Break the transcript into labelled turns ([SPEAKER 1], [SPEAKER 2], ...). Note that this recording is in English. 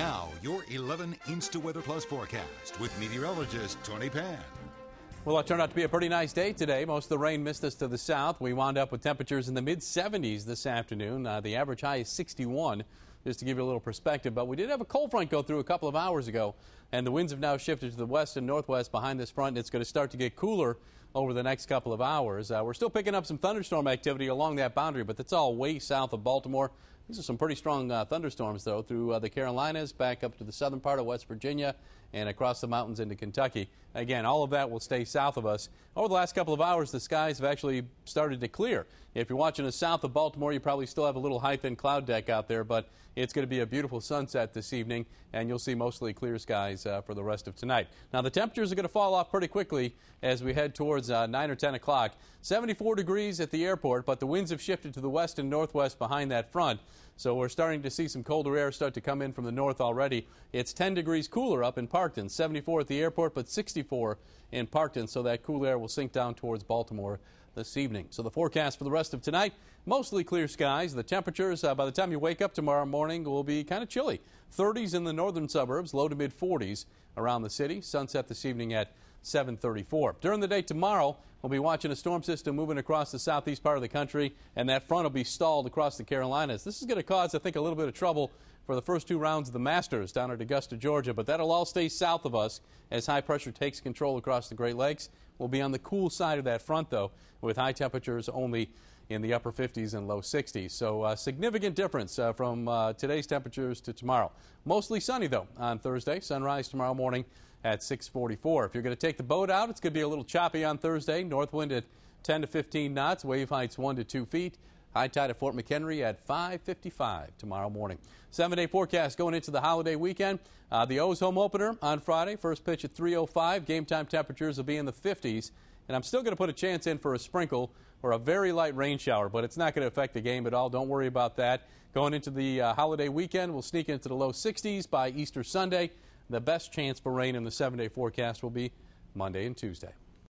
[SPEAKER 1] Now, your 11 Insta Weather Plus forecast with meteorologist Tony Pan. Well, it turned out to be a pretty nice day today. Most of the rain missed us to the south. We wound up with temperatures in the mid 70s this afternoon. Uh, the average high is 61, just to give you a little perspective. But we did have a cold front go through a couple of hours ago, and the winds have now shifted to the west and northwest behind this front, and it's going to start to get cooler over the next couple of hours. Uh, we're still picking up some thunderstorm activity along that boundary, but that's all way south of Baltimore. These are some pretty strong uh, thunderstorms, though, through uh, the Carolinas, back up to the southern part of West Virginia and across the mountains into Kentucky. Again, all of that will stay south of us. Over the last couple of hours, the skies have actually started to clear. If you're watching us south of Baltimore, you probably still have a little high thin cloud deck out there, but it's going to be a beautiful sunset this evening, and you'll see mostly clear skies uh, for the rest of tonight. Now, the temperatures are going to fall off pretty quickly as we head towards uh, 9 or 10 o'clock. 74 degrees at the airport, but the winds have shifted to the west and northwest behind that front. So we're starting to see some colder air start to come in from the north already. It's 10 degrees cooler up in parts Parkton. 74 at the airport, but 64 in Parkton, so that cool air will sink down towards Baltimore this evening. So the forecast for the rest of tonight, mostly clear skies. The temperatures, uh, by the time you wake up tomorrow morning, will be kind of chilly. 30s in the northern suburbs, low to mid 40s around the city. Sunset this evening at 734. During the day tomorrow, we'll be watching a storm system moving across the southeast part of the country, and that front will be stalled across the Carolinas. This is going to cause, I think, a little bit of trouble for the first two rounds of the Masters down at Augusta, Georgia, but that'll all stay south of us as high pressure takes control across the Great Lakes. We'll be on the cool side of that front, though, with high temperatures only in the upper 50s and low 60s. So a uh, significant difference uh, from uh, today's temperatures to tomorrow. Mostly sunny, though, on Thursday. Sunrise tomorrow morning at 644. If you're going to take the boat out, it's going to be a little choppy on Thursday. North wind at 10 to 15 knots, wave heights 1 to 2 feet. High tide at Fort McHenry at 5:55 tomorrow morning. Seven-day forecast going into the holiday weekend. Uh, the O's home opener on Friday. First pitch at 3:05. Game time temperatures will be in the 50s, and I'm still going to put a chance in for a sprinkle or a very light rain shower, but it's not going to affect the game at all. Don't worry about that. Going into the uh, holiday weekend, we'll sneak into the low 60s by Easter Sunday. The best chance for rain in the seven day forecast will be Monday and Tuesday.